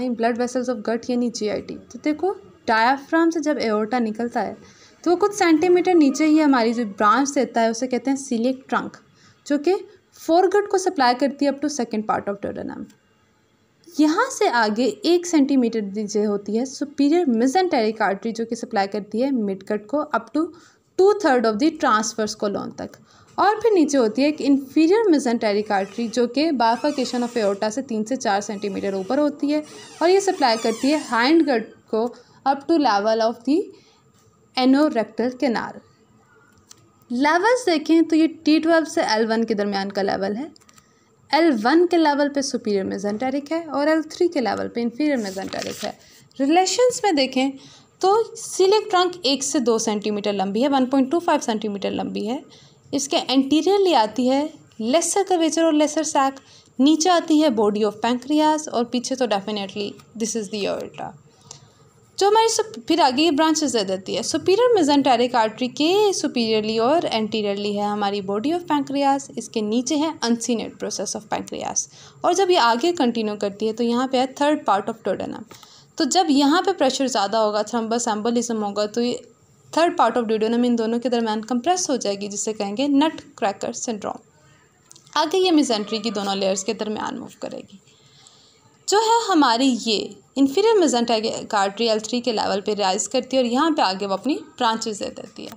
fine blood vessels of gut यानी GIT तो देखो डायाफ्राम से जब एओर्टा निकलता है तो वो कुछ सेंटीमीटर नीचे ही हमारी जो ब्रांच देता है उसे कहते हैं सीलिक ट्रंक जो कि फोरगट को सप्लाई करती है up to second part of duodenum यहाँ से आगे एक सेंटीमीटर नीचे होती है सुपीरियर मिजेंटेरिक आर्टरी जो कि सप्लाई करती है मिडकट को up to two third of the transverse colon तक और फिर नीचे होती है एक इन्फीरियर मिजन टेरिकार्ट्री जो कि बाफाकेशन ऑफ एटा से तीन से चार सेंटीमीटर ऊपर होती है और ये सप्लाई करती है हैंड गट को up to level of the anorectal canal levels देखें तो ये टी ट्वेल्व से एल वन के दरमियान का लेवल है एल वन के लेवल पे सुपीरियर मेजेंटेरिक है और एल थ्री के लेवल पे इन्फीरियर मेजेंटेरिक है रिलेशंस में देखें तो सीलिक ट्रंक एक से दो सेंटीमीटर लंबी है one point two five centimetre लंबी है इसके एंटीरियरली आती है लेसर कवेचर और लेसर सैक नीचे आती है बॉडी ऑफ पैंक्रियाज और पीछे तो डेफिनेटली दिस इज़ दी जो हमारी फिर आगे ये ब्रांचेस दे देती है सुपीरियर मेजेंटेरिक आर्टरी के सुपीरियरली और एंटीरियरली है हमारी बॉडी ऑफ पैंक्रियाज इसके नीचे है अनसीनेट प्रोसेस ऑफ पैंक्रियाज और जब ये आगे कंटिन्यू करती है तो यहाँ पे है थर्ड पार्ट ऑफ टोडनम तो जब यहाँ पे प्रेशर ज़्यादा होगा थ्रम्बस एम्बोलिज्म होगा तो ये थर्ड पार्ट ऑफ ड्यूडोनम इन दोनों के दरमियान कंप्रेस हो जाएगी जिसे कहेंगे नट क्रैकर सिंड्रोम आगे ये मिजेंट्री की दोनों लेयर्स के दरमियान मूव करेगी जो है हमारी ये inferior mesenteric artery L three के लेवल पे राइज करती है और यहाँ पे आगे वो अपनी ब्रांचेज दे देती है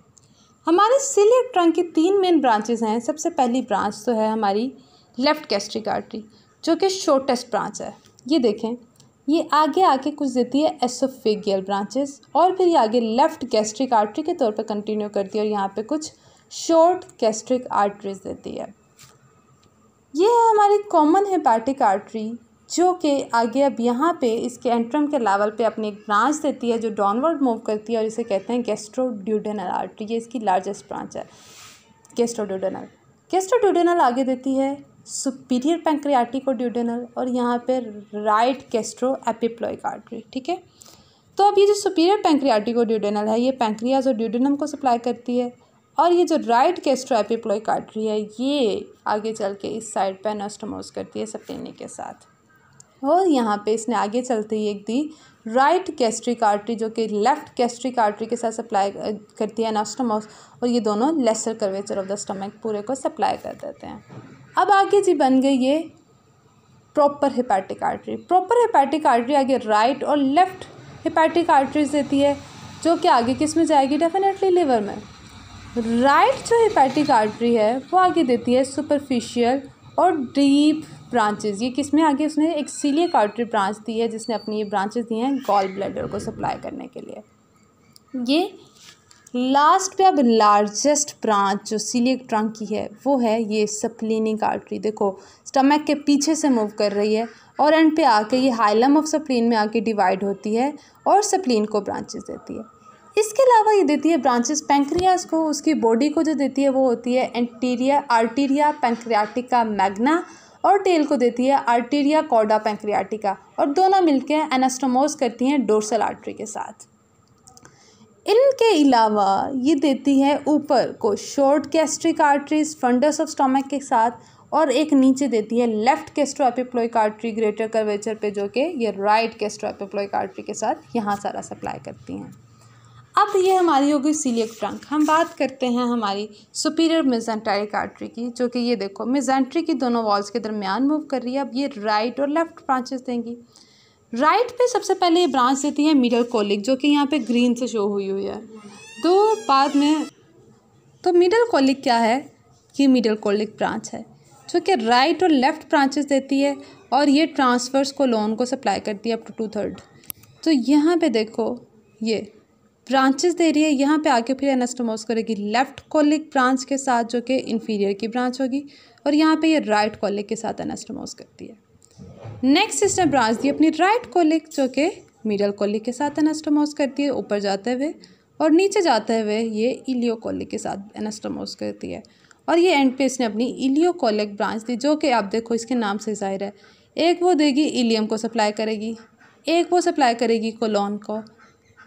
हमारे सिलियर ट्रंक की तीन मेन ब्रांचेज हैं सबसे पहली ब्रांच तो है हमारी लेफ़्ट गैस्ट्रिक आर्टरी जो कि शॉर्टेस्ट ब्रांच है ये देखें ये आगे आके कुछ देती है एसोफेगियल ब्रांचेस और फिर ये आगे लेफ़्ट गैस्ट्रिक आर्टरी के तौर पर कंटिन्यू करती है और यहाँ पे कुछ शॉर्ट गैस्ट्रिक आर्टरीज देती है ये है हमारी कॉमन हेपैटिक आर्टरी जो कि आगे अब यहाँ पे इसके एंट्रम के लेवल पे अपनी एक ब्रांच देती है जो डाउनवर्ड मूव करती है और इसे कहते हैं गेस्ट्रोड्यूडेनल आर्टरी ये इसकी लार्जेस्ट ब्रांच है गेस्ट्रोड्यूडेनल गेस्ट्रोड्यूडेनल आगे देती है सुपीरियर पैंक्रियाटिक और ड्यूडेनल और यहाँ पे राइट कैस्ट्रो एपिप्लॉइक आर्टरी ठीक है तो अब ये जो सुपीरियर पैंक्रियाटिक और ड्यूडेनल है ये पैंक्रियाज और ड्यूडेनम को सप्लाई करती है और ये जो राइट कैस्ट्रो एपिप्लॉइक आर्टरी है ये आगे चल के इस साइड पर नस्टमोज करती है सप्तेने के साथ और यहाँ पे इसने आगे चलते ही एक दी राइट कैस्ट्रिक आर्टरी जो कि लेफ्ट कैस्ट्रिक आर्टरी के साथ सप्लाई करती है नस्टमोस और ये दोनों lesser curvature of the stomach पूरे को सप्लाई कर देते हैं अब आगे जी बन गई ये proper hepatic artery proper hepatic artery आगे राइट और लेफ़्ट हिपैटिक आर्टरीज देती है जो कि आगे किस में जाएगी डेफिनेटली लिवर में राइट जो हिपैटिक आर्टरी है वो आगे देती है सुपरफिशियल और डीप ब्रांचेज ये किस में आगे उसने एक सीलियक आर्टरी ब्रांच दी है जिसने अपनी ये ब्रांचेज दी हैं गॉल ब्लैडर को सप्लाई करने के लिए ये लास्ट पे अब लार्जेस्ट ब्रांच जो सीलिक ट्रंक की है वो है ये सप्लिनिक आर्टरी देखो स्टमक के पीछे से मूव कर रही है और एंड पे आके ये हाइलम ऑफ सप्लिन में आके डिवाइड होती है और सप्लिन को ब्रांचेस देती है इसके अलावा ये देती है ब्रांचेस पेंक्रियाज़ को उसकी बॉडी को जो देती है वो होती है एंटीरिया आर्टीरिया पेंक्रियाटिका मैगना और टेल को देती है आर्टीरिया कॉडा पेंक्रियाटिका और दोनों मिलकर एनास्टोमोज करती हैं डोर्सल आर्टरी के साथ इनके अलावा ये देती है ऊपर को short gastric arteries fundus of stomach के साथ और एक नीचे देती है left gastroepiploic artery greater curvature पे जो कि ये राइट कैस्ट्रोएपिप्लोइक आर्टरी के साथ यहाँ सारा सप्लाई करती हैं अब ये हमारी होगी सीलियक ट्रंक हम बात करते हैं हमारी सुपीरियर मेजेंटेरिक आर्टरी की जो कि ये देखो मिजेंट्री की दोनों वॉल्स के दरमियान मूव कर रही है अब ये राइट और लेफ़्ट ब्रांचेस देंगी राइट पे सबसे पहले ये ब्रांच देती है मिडल कॉलिक जो कि यहाँ पे ग्रीन से शो हुई हुई है तो बाद में तो मिडल कॉलिक क्या है ये मिडल कॉलिक ब्रांच है जो कि राइट और लेफ़्ट ब्रांचेस देती है और ये ट्रांसफ़र्स को लोन को सप्लाई करती है अप टू टू थर्ड तो यहाँ पे देखो ये ब्रांचेस दे रही है यहाँ पे आके फिर एनस्टोमोस करेगी लेफ़्ट कॉलिक ब्रांच के साथ जो कि इन्फीरियर की ब्रांच होगी और यहाँ पे ये राइट कॉलिक के साथ एनास्टोमोस करती है नेक्स्ट इसने ब्रांच दी अपनी राइट कोलिक जो कि मिडल कोलिक के साथ एनास्टोमोस करती है ऊपर जाते हुए और नीचे जाते हुए ये इलियो कोलिक के साथ एनास्टोमोस करती है और ये एंड पे इसने अपनी इलियो कोलिक ब्रांच दी जो कि आप देखो इसके नाम से जाहिर है एक वो देगी इलियम को सप्लाई करेगी एक वो सप्लाई करेगी कोलोन को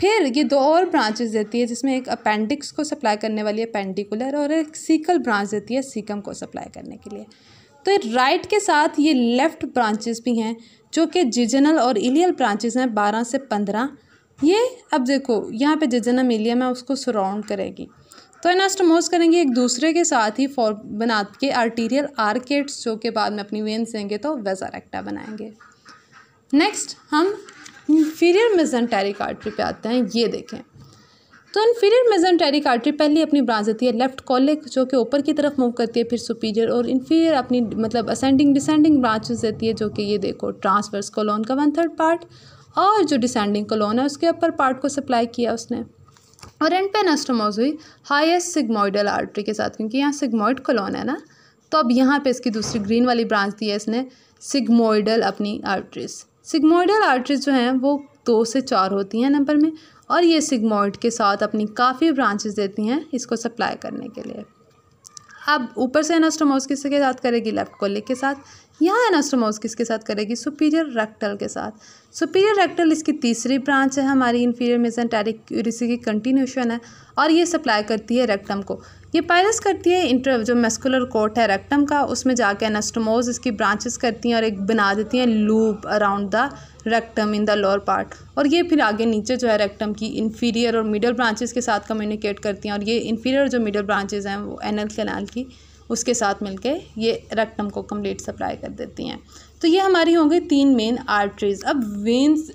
फिर ये दो और ब्रांचेस देती है जिसमें एक अपेंडिक्स को सप्लाई करने वाली है पेंडिकुलर और एक सीकल ब्रांच देती है सीकम को सप्लाई करने के लिए तो राइट के साथ ये लेफ़्ट ब्रांचेस भी हैं जो कि जिजनल और इलियल ब्रांचेस हैं बारह से पंद्रह ये अब देखो यहाँ पे जिजनम इलियम है उसको सराउंड करेगी तो एनास्टोमोज करेंगे एक दूसरे के साथ ही फॉर बना के आर्टीरियल आर्केट्स जो के बाद में अपनी वेन देंगे तो वेजारेक्टा बनाएंगे नेक्स्ट हम इन्फीरियर मेजेंटेरिक आर्ट्री पे आते हैं ये देखें तो इन्फीरियर मेजेंटेरिक आर्टरी पहले अपनी ब्रांच देती है लेफ्ट कॉलिक जो कि ऊपर की तरफ मूव करती है फिर सुपीरियर और इन्फीरियर अपनी मतलब असेंडिंग डिसेंडिंग ब्रांचेस देती है जो कि ये देखो ट्रांसवर्स कॉलोन का वन थर्ड पार्ट और जो डिसेंडिंग कॉलोन है उसके अपर पार्ट को सप्लाई किया उसने और एंड पे नस्टोमोज हुई हाइस्ट सिग्मोइडल आर्ट्री के साथ क्योंकि यहाँ सिग्मोइड कॉलोन है ना तो अब यहाँ पर इसकी दूसरी ग्रीन वाली ब्रांच दी है इसने सिग्मोइडल अपनी आर्ट्रीज सिग्मोइडल आर्ट्रीज जो हैं वो दो से चार होती हैं नंबर में और ये सिगमोइड के साथ अपनी काफ़ी ब्रांचेस देती हैं इसको सप्लाई करने के लिए अब ऊपर से एनास्टोमोस किसके साथ करेगी लेफ्ट कोलिक के साथ यहाँ एनास्टोमोस किसके साथ करेगी सुपीरियर रेक्टल के साथ सुपीरियर रेक्टल इसकी तीसरी ब्रांच है हमारी इन्फीरियर मेजेंटेरिक यूरिसी की कंटिन्यूशन है और ये सप्लाई करती है रेक्टम को ये पायरस करती है इंटर जो मेस्कुलर कोट है रेक्टम का उसमें जाके एनास्टोमोज इसकी ब्रांचेस करती हैं और एक बना देती हैं loop around the rectum in the lower part और ये फिर आगे नीचे जो है रेक्टम की इन्फीरियर और मिडल ब्रांचेस के साथ कम्युनिकेट करती हैं और ये इन्फीरियर जो मिडल ब्रांचेज़ हैं वो एनल कैनाल की उसके साथ मिलके ये रेक्टम को कम्प्लीट सप्लाई कर देती हैं तो ये हमारी होंगे तीन मेन आर्टरीज अब वेन्स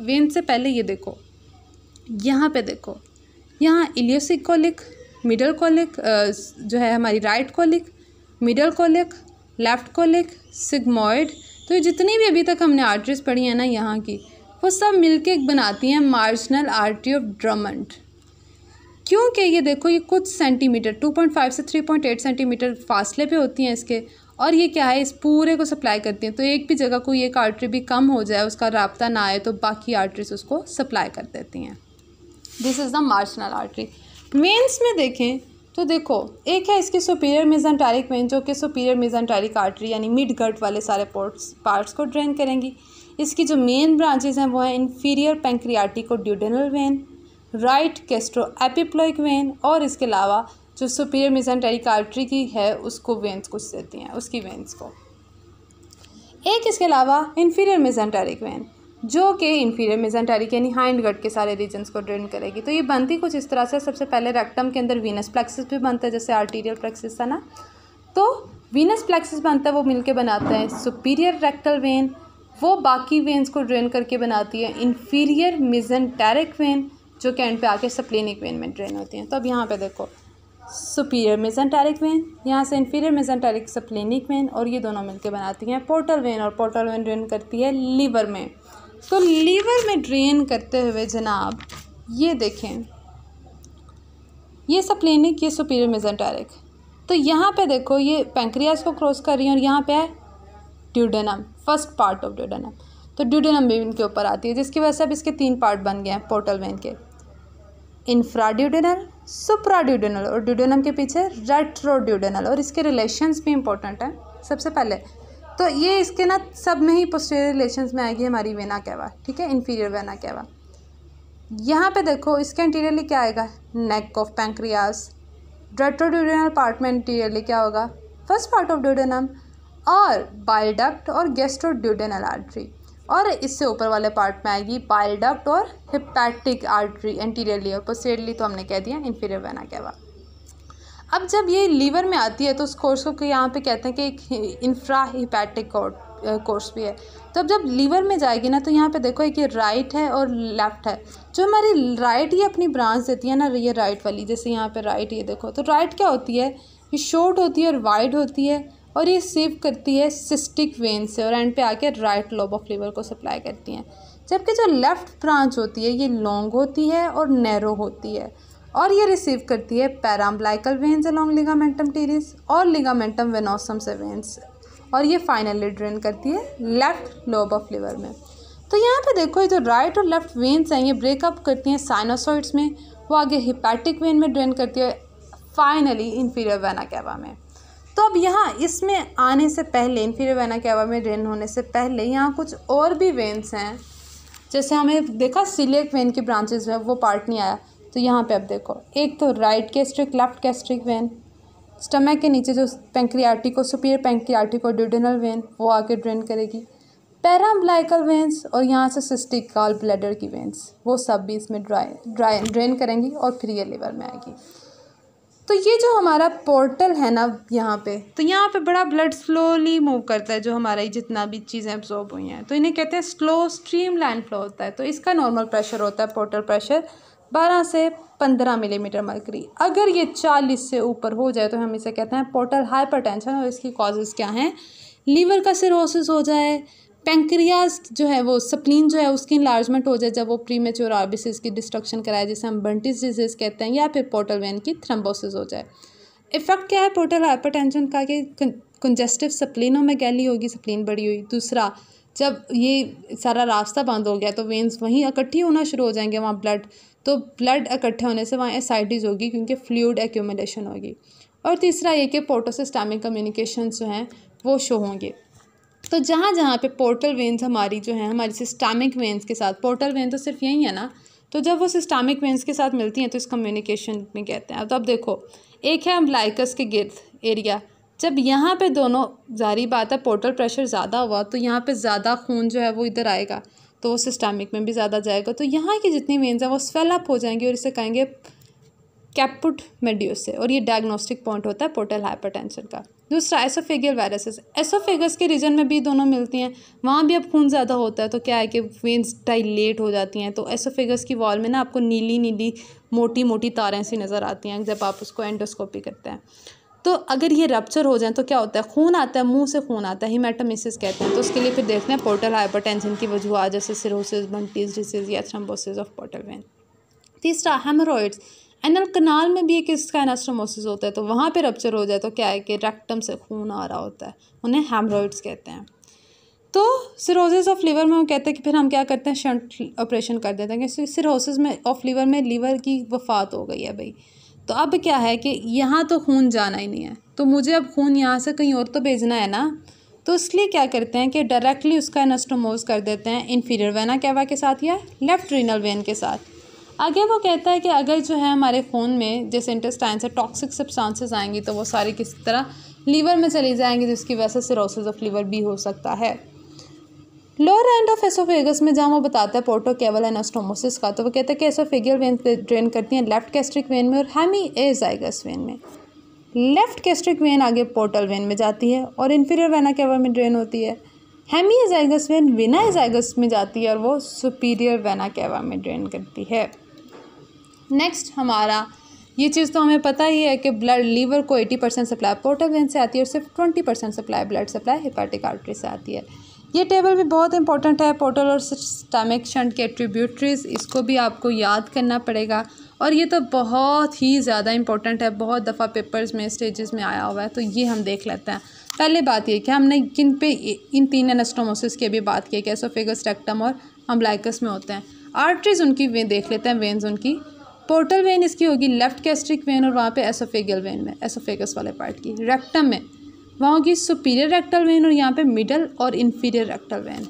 वेन से पहले ये देखो यहाँ पे देखो यहाँ इलियोसिकोलिक मिडल कोलिक uh, जो है हमारी right colic middle colic left colic sigmoid तो ये जितनी भी अभी तक हमने आर्टरीज पढ़ी है ना यहाँ की वो सब मिलके बनाती हैं मार्जिनल आर्टरी ऑफ ड्रमंड क्योंकि ये देखो ये कुछ सेंटीमीटर टू पॉइंट फाइव से थ्री पॉइंट एट सेंटीमीटर फासले पे होती हैं इसके और ये क्या है इस पूरे को सप्लाई करती हैं तो एक भी जगह कोई एक आर्टरी भी कम हो जाए उसका रबता ना आए तो बाकी आर्टरीज उसको सप्लाई कर देती हैं this is the marginal artery veins में देखें तो देखो एक है इसके सुपीरियर मेजेंटारिक वेन जो कि सुपीरियर मेजेंटारिक आर्टरी यानी मिड गट वाले सारे पोर्ट्स पार्ट्स को ड्रेन करेंगी इसकी जो मेन ब्रांचेज हैं वो हैं इन्फीरियर पेंक्रियाटिक और duodenal vein right gastro epiploic vein और इसके अलावा जो सुपीरियर मेजेंटेरिक आर्ट्री की है उसको वेंस कुछ देती हैं उसकी वेंस को एक इसके अलावा इन्फीरियर मेजेंटेरिक वेन जो कि इन्फीरियर मेजेंटेरिक यानी हाइंड गट के सारे रीजन्स को ड्रेन करेगी तो ये बनती कुछ इस तरह से सबसे पहले रेक्टम के अंदर वीनस प्लेक्सिस भी बनता है जैसे आर्टीरियल प्लेक्सिस था ना तो वीनस प्लेक्सिस बनता है वो मिलके बनाते हैं सुपीरियर रेक्टल वेन वो बाकी वेन्स को ड्रेन करके बनाती है इन्फीरियर मिजेंटेरिक वेन जो कि एंड पे आके सप्लिनिक वेन में ड्रेन होती हैं तो अब यहाँ पे देखो सुपीरियर मेजेंटेरिक वेन यहाँ से इन्फीरियर मेजेंटेरिक सप्लिनिक वेन और ये दोनों मिलके बनाती हैं पोर्टल वेन और पोर्टल वेन ड्रेन करती है लीवर में तो लीवर में ड्रेन करते हुए जनाब ये देखें ये सब लेने की सुपीरियर मेजेंटारिक तो यहाँ पे देखो ये पेंक्रियाज को क्रॉस कर रही है और यहाँ पे है duodenum first part of duodenum तो ड्यूडेनम भी इनके ऊपर आती है जिसकी वजह से अब इसके तीन पार्ट बन गए हैं पोर्टल में इनके इन्फ्राड्यूडेनल सुप्राड्यूडेनल और ड्यूडेनम के पीछे रेट्रोड्यूडेनल और इसके रिलेशंस भी इंपॉर्टेंट हैं सबसे पहले तो ये इसके ना सब में ही पोस्टेरियर रिलेशन में आएगी हमारी वेना कैवा ठीक है इन्फीरियर वेना कैवा यहाँ पे देखो इसके इंटीरियरली क्या आएगा neck of pancreas retroduodenal part में इंटीरियरली क्या होगा फर्स्ट पार्ट ऑफ ड्यूडेनम और बाइलडक्ट और गेस्ट्रोड्यूडेनल आर्ट्री और इससे ऊपर वाले पार्ट में आएगी बाइलडक्ट और हिपैटिक आर्ट्री इंटीरियरली और पोस्टेरियरली तो हमने कह दिया इन्फीरियर वेना कैवा अब जब ये लीवर में आती है तो उस कोर्स को यहाँ पे कहते हैं कि एक इंफ्रा हिपैटिक कोर्स भी है तो अब जब लीवर में जाएगी ना तो यहाँ पे देखो एक ये राइट है और लेफ़्ट है जो हमारी राइट ये अपनी ब्रांच देती है ना ये राइट वाली जैसे यहाँ पे राइट ये देखो तो राइट क्या होती है ये शॉर्ट होती है और वाइड होती है और ये सेव करती है सिस्टिक वेन से और एंड पे आके राइट लोब ऑफ लीवर को सप्लाई करती हैं जबकि जो लेफ़्ट ब्रांच होती है ये लॉन्ग होती है और नैरो होती है और ये रिसीव करती है paraumbilical veins along ligamentum teres और लिगामेंटम वेनोसम से वेंस और ये फाइनली ड्रेन करती है लेफ्ट लोब ऑफ लिवर में तो यहाँ पे देखो ये जो राइट और लेफ्ट वेन्स हैं ये ब्रेकअप करती हैं साइनोसॉइड्स में वो आगे हिपैटिक वेन में ड्रेन करती है फाइनली इन्फीरियर वैना कैवा में तो अब यहाँ इसमें आने से पहले इन्फीरियर वैना कैवा में ड्रेन होने से पहले यहाँ कुछ और भी वेन्स हैं जैसे हमें देखा सिलेक वेन की ब्रांचेज में वो पार्ट नहीं आया तो यहाँ पे आप देखो एक तो right gastric left gastric vein stomach के नीचे जो पेंक्रियाटिक और सुपीरियर पेंक्रियाटिक और ड्यूडनल वेन वो आके ड्रेन करेगी पैराम्बलाइकल वेंस और यहाँ से सिस्टिक कॉल ब्लैडर की वेंस वो सब भी इसमें ड्राई ड्राई ड्रेन करेंगी और फिर ये लीवर में आएगी तो ये जो हमारा पोर्टल है ना यहाँ पे तो यहाँ पे बड़ा ब्लड स्लोली मूव करता है जो हमारा जितना भी चीज़ें एब्जॉर्ब हुई हैं तो इन्हें कहते हैं स्लो स्ट्रीम लाइन फ्लो होता है तो इसका नॉर्मल प्रेशर होता है पोर्टल प्रेशर बारह से पंद्रह मिलीमीटर मरकरी अगर ये चालीस से ऊपर हो जाए तो हम इसे कहते हैं पोर्टल हाइपरटेंशन और इसकी कॉजेज़ क्या हैं लीवर का सिरोसिस हो जाए पेंक्रियाज जो है वो स्प्लीन जो है उसकी इन्लार्जमेंट हो जाए जब वो प्री मेच्योर आर्बिसिस की डिस्ट्रक्शन कराए जिसे हम बंटिस डिजीज कहते हैं या फिर पोर्टल वेन की थ्रम्बोसिस हो जाए इफेक्ट क्या है पोर्टल हाइपर का कि कंजेस्टिव सप्लिनों में गैली होगी सप्लिन बड़ी हुई दूसरा जब ये सारा रास्ता बंद हो गया तो वेंस वहीं इकट्ठी होना शुरू हो जाएंगे वहाँ ब्लड तो ब्लड इकट्ठे होने से वहाँ एसाइटिस होगी क्योंकि फ्लूड एक्यूमलेशन होगी और तीसरा ये कि पोटोसिस्टामिक कम्युनिकेशन जो हैं वो शो होंगे तो जहाँ जहाँ पे पोर्टल वेंस हमारी जो है हमारी सिस्टामिक वेंस के साथ पोर्टल वेंस तो सिर्फ यही है ना तो जब वो सिस्टामिक वेंस के साथ मिलती हैं तो इस कम्युनिकेशन में कहते हैं तो अब देखो एक है अम्बलाइकस के गिर्द एरिया जब यहाँ पे दोनों जारी बात है पोर्टल प्रेशर ज़्यादा हुआ तो यहाँ पे ज़्यादा खून जो है वो इधर आएगा तो वो सिस्टामिक में भी ज़्यादा जाएगा तो यहाँ की जितनी वेन्स हैं वो स्वेलअप हो जाएंगी और इसे कहेंगे कैपुट से और ये डायग्नोस्टिक पॉइंट होता है पोर्टल हाइपरटेंशन का दूसरा एसोफेगियल वायरसेस एसोफेगस के रीजन में भी दोनों मिलती हैं वहाँ भी अब खून ज़्यादा होता है तो क्या है कि वेंस डाइलेट हो जाती हैं तो एसोफेगस की वॉल में ना आपको नीली नीली मोटी मोटी तारें सी नज़र आती हैं जब आप उसको एंडोस्कोपी करते हैं तो अगर ये रप्चर हो जाए तो क्या होता है खून आता है मुंह से खून आता है हीमेटामिसिस कहते हैं तो उसके लिए फिर देखते हैं पोर्टल हाइपरटेंशन की वजूहत जैसे सिरोसिस बंटीज डिसीज या थ्रम्बोसिस ऑफ पोर्टल वेन तीसरा हेमोरॉइड्स एनल कनाल में भी एक इसका एनास्ट्रोमोसिस होता है तो वहाँ पर रप्चर हो जाए तो क्या है कि रेक्टम से खून आ रहा होता है उन्हें हेमरॉइड्स कहते हैं तो सिरोसिस ऑफ लीवर में वो कहते हैं कि फिर हम क्या करते हैं शंट ऑपरेशन कर देते हैं क्योंकि सिरोसिस में ऑफ लीवर में लीवर की वफात हो गई है भाई तो अब क्या है कि यहाँ तो खून जाना ही नहीं है तो मुझे अब खून यहाँ से कहीं और तो भेजना है ना तो इसलिए क्या करते हैं कि डायरेक्टली उसका एनस्टोमोज कर देते हैं इन्फीरियर वेना कैवा के साथ या लेफ़्ट रीनल वेन के साथ आगे वो कहता है कि अगर जो है हमारे खून में जैसे इंटेस्टाइन से टॉक्सिक सब्सटेंसेस आएंगी तो वो सारी किसी तरह लीवर में चली जाएंगी जिसकी वजह से सिरोसिस ऑफ लीवर भी हो सकता है लोअर एंड ऑफ एसोफेगस में जहाँ वो बताता है पोर्टो केवल एनास्टोमोसिस का तो वो कहता है कि एसोफेगियल वेन ड्रेन करती हैं लेफ्ट कैस्ट्रिक वेन में और हैमी एजाइगस वेन में लेफ्ट कैस्ट्रिक वेन आगे पोर्टल वेन में जाती है और इन्फीरियर वेना केवल में ड्रेन होती है hemi azygos vein vena azygos में जाती है और वो सुपीरियर वेना केवा में ड्रेन करती है नेक्स्ट हमारा ये चीज़ तो हमें पता ही है कि ब्लड लीवर को eighty percent supply portal vein से आती है और सिर्फ twenty percent supply blood supply hepatic artery से आती है ये टेबल भी बहुत इंपॉर्टेंट है पोर्टल और स्टमक शंट के ट्रिब्यूटरीज इसको भी आपको याद करना पड़ेगा और ये तो बहुत ही ज़्यादा इंपॉर्टेंट है बहुत दफ़ा पेपर्स में स्टेजेस में आया हुआ है तो ये हम देख लेते हैं पहले बात ये कि हमने किन पे इन तीन एनेस्टोमोसिस की भी बात की कैसोफेगस रेक्टम और अम्बलाइकस में होते हैं आर्टरीज उनकी वे देख लेते हैं वेन्स उनकी पोर्टल वेन इसकी होगी लेफ्ट कैस्ट्रिक वेन और वहाँ पे एसोफेगल वेन में एसोफेगस वाले पार्ट की रेक्टम में वहाँ होगी सुपीरियर रेक्टल वेन और यहाँ पे मिडल और इन्फीरियर रेक्टल वेन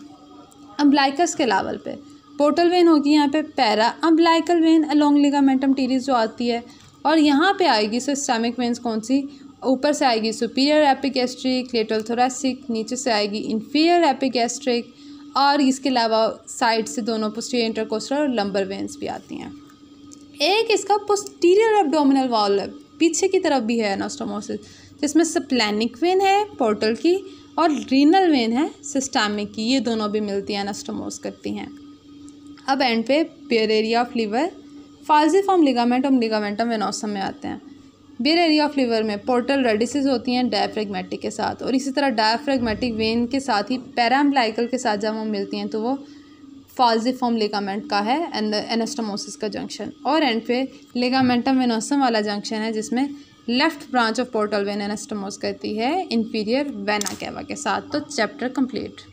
अम्बलाइकस के लेवल पे पोर्टल वेन होगी यहाँ पे para umbilical vein along ligamentum teres जो आती है और यहाँ पे आएगी सिस्टमिक वेन्स कौन सी ऊपर से आएगी सुपीरियर एपिगेस्ट्रिक लेटल थोरासिक नीचे से आएगी इन्फीरियर एपिगेस्ट्रिक और इसके अलावा साइड से दोनों पोस्टीरियर इंटरकोस्टल और लंबर वेन्स भी आती हैं एक इसका पोस्टीरियर एब्डोमिनल वॉल पीछे की तरफ भी है एनास्टोमोसिस जिसमें सप्लैनिक वेन है पोर्टल की और रीनल वेन है सिस्टामिक की ये दोनों भी मिलती हैं एनास्टोमोज करती हैं अब एंड पे bare area of liver falciform ligament और लिगामेंटम वेनोसम में आते हैं बेर एरिया ऑफ लीवर में पोर्टल रेडिस होती हैं डायफ्रेगमेटिक के साथ और इसी तरह डायफ्रेगमेटिक वेन के साथ ही पैराम्ब्लाइकल के साथ जब वो मिलती हैं तो वो फालजीफॉर्म लिगामेंट का है एनास्टोमोसिस का जंक्शन और एंड पे लिगामेंटम वेनोसम वाला जंक्शन है जिसमें left branch of portal vein anastomose करती है इंफीरियर वेना कैवा के साथ तो चैप्टर कंप्लीट